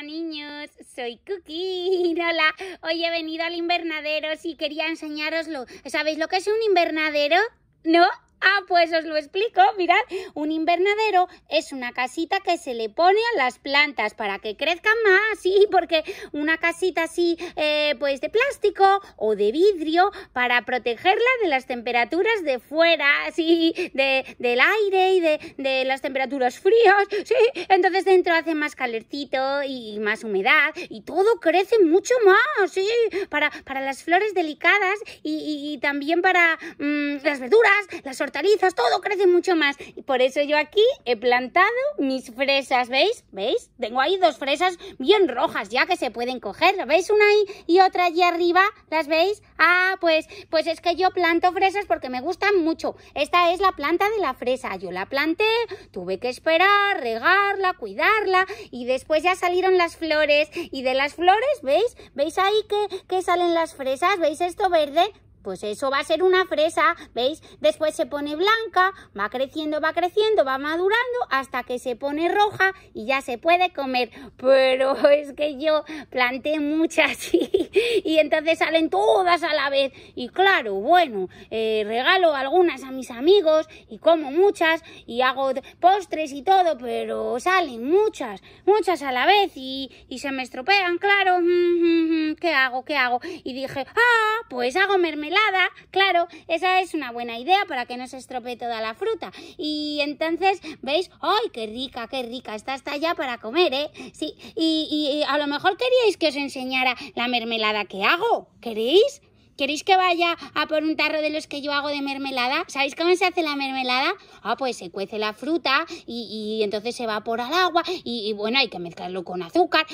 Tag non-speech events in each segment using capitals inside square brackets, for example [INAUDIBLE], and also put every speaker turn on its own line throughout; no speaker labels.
Hola niños, soy Cookie. [LAUGHS] Hola, hoy he venido al invernadero si quería enseñároslo. ¿Sabéis lo que es un invernadero? ¿No? Ah, pues os lo explico, mirad, un invernadero es una casita que se le pone a las plantas para que crezcan más, sí, porque una casita así, eh, pues de plástico o de vidrio para protegerla de las temperaturas de fuera, sí, del aire y de, las temperaturas frías, sí, entonces dentro hace más calorcito y más humedad y todo crece mucho más, sí, para, para las flores delicadas y, también para mm, las verduras, las hortalizas, todo crece mucho más. Y por eso yo aquí he plantado mis fresas, ¿veis? ¿Veis? Tengo ahí dos fresas bien rojas ya que se pueden coger. ¿Veis una ahí y otra allí arriba? ¿Las veis? Ah, pues, pues es que yo planto fresas porque me gustan mucho. Esta es la planta de la fresa. Yo la planté, tuve que esperar, regarla, cuidarla y después ya salieron las flores. Y de las flores, ¿veis? ¿Veis ahí que, que salen las fresas? ¿Veis esto verde? Pues eso va a ser una fresa, ¿veis? Después se pone blanca, va creciendo, va creciendo, va madurando hasta que se pone roja y ya se puede comer. Pero [LAUGHS] es que yo planté muchas y, entonces salen todas a la vez. Y claro, bueno, eh, regalo algunas a mis amigos y como muchas y hago postres y todo, pero salen muchas, muchas a la vez y, y se me estropean, claro. Mm, mm, mm, ¿Qué hago? ¿Qué hago? Y dije, ah, pues hago mermelada mermelada, claro, esa es una buena idea para que no se estropee toda la fruta. Y entonces, ¿veis? ¡Ay, qué rica, qué rica! Esta está ya para comer, ¿eh? Sí, y, y a lo mejor queríais que os enseñara la mermelada que hago. ¿Queréis? ¿Queréis que vaya a por un tarro de los que yo hago de mermelada? ¿Sabéis cómo se hace la mermelada? Ah, pues se cuece la fruta y, entonces se evapora el agua y, bueno, hay que mezclarlo con azúcar.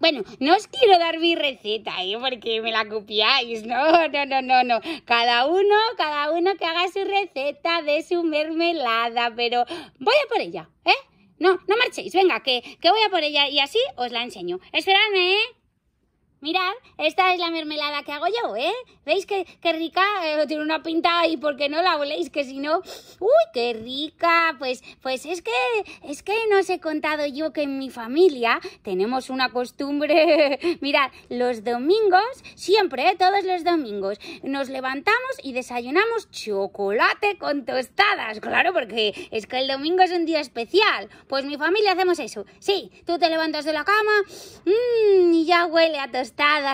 Bueno, no os quiero dar mi receta, ¿eh? porque me la copiáis. No, no, no, no, no. Cada uno, cada uno que haga su receta de su mermelada, pero voy a por ella, ¿eh? No, no marchéis, venga, que, que voy a por ella y así os la enseño. Esperadme, ¿eh? Mirad, esta es la mermelada que hago yo, ¿eh? ¿Veis qué, rica? Eh, tiene una pinta ahí porque no la voléis que si no... ¡Uy, qué rica! Pues, pues es que, es que no os he contado yo que en mi familia tenemos una costumbre... [LAUGHS] Mirad, los domingos, siempre, ¿eh? todos los domingos, nos levantamos y desayunamos chocolate con tostadas. Claro, porque es que el domingo es un día especial. Pues mi familia hacemos eso. Sí, tú te levantas de la cama mm, y ya huele a tostadas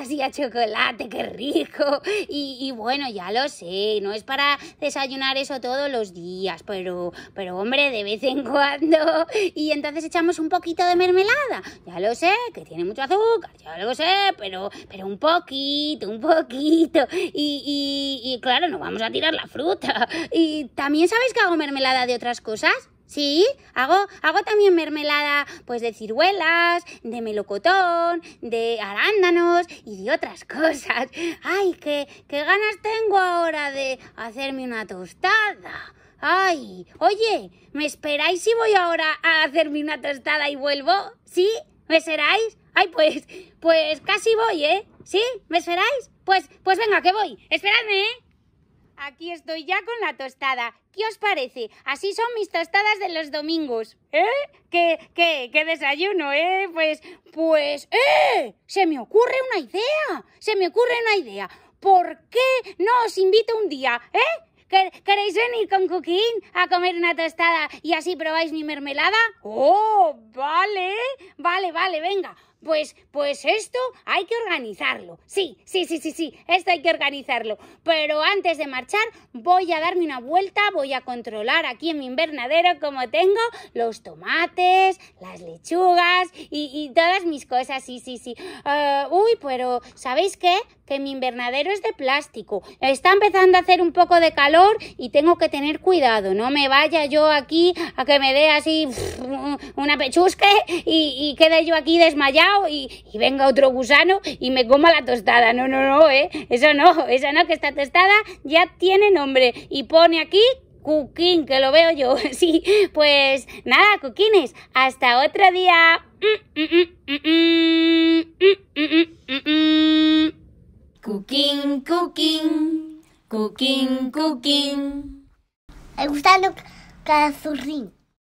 y a chocolate, qué rico. Y, bueno, ya lo sé, no es para desayunar eso todos los días, pero, pero hombre, de vez en cuando. Y entonces echamos un poquito de mermelada. Ya lo sé, que tiene mucho azúcar, ya lo sé, pero, pero un poquito, un poquito. Y, y, y claro, no vamos a tirar la fruta. Y también sabéis que hago mermelada de otras cosas. Sí, hago, hago también mermelada pues de ciruelas, de melocotón, de arándanos y de otras [LAUGHS] cosas. ¡Ay, qué, qué ganas tengo ahora de hacerme una tostada! ¡Ay! Oye, ¿me esperáis si voy ahora a hacerme una tostada y vuelvo? ¿Sí? ¿Me esperáis? Ay, pues, pues casi voy, ¿eh? ¿Sí? ¿Me esperáis? Pues, pues venga, que voy. Esperadme, ¿eh? Aquí estoy ya con la tostada. ¿Qué os parece? Así son mis tostadas de los domingos. ¿Eh? ¿Qué, qué, qué desayuno, eh? Pues, pues, ¡eh! Se me ocurre una idea. Se me ocurre una idea. ¿Por qué no os invito un día, eh? ¿Queréis venir con Coquín a comer una tostada y así probáis mi mermelada? ¡Oh! Vale, vale, vale, venga pues, pues esto hay que organizarlo. Sí, sí, sí, sí, sí, esto hay que organizarlo. Pero antes de marchar voy a darme una vuelta, voy a controlar aquí en mi invernadero como tengo los tomates, las lechugas y, todas mis cosas. Sí, sí, sí. Eh, uy, pero ¿sabéis qué? Que mi invernadero es de plástico. Está empezando a hacer un poco de calor y tengo que tener cuidado. No me vaya yo aquí a que me dé así [LAUGHS] una pechusque y, y quede yo aquí desmayada y, venga otro gusano y me coma la tostada. No, no, no, ¿eh? Eso no, eso no, que esta tostada ya tiene nombre y pone aquí Cuquín, que lo veo yo. [LAUGHS] Sí, pues nada, Cuquines, hasta otro día. Cuquín, Cuquín, Cuquín, Cuquín. Me gusta lo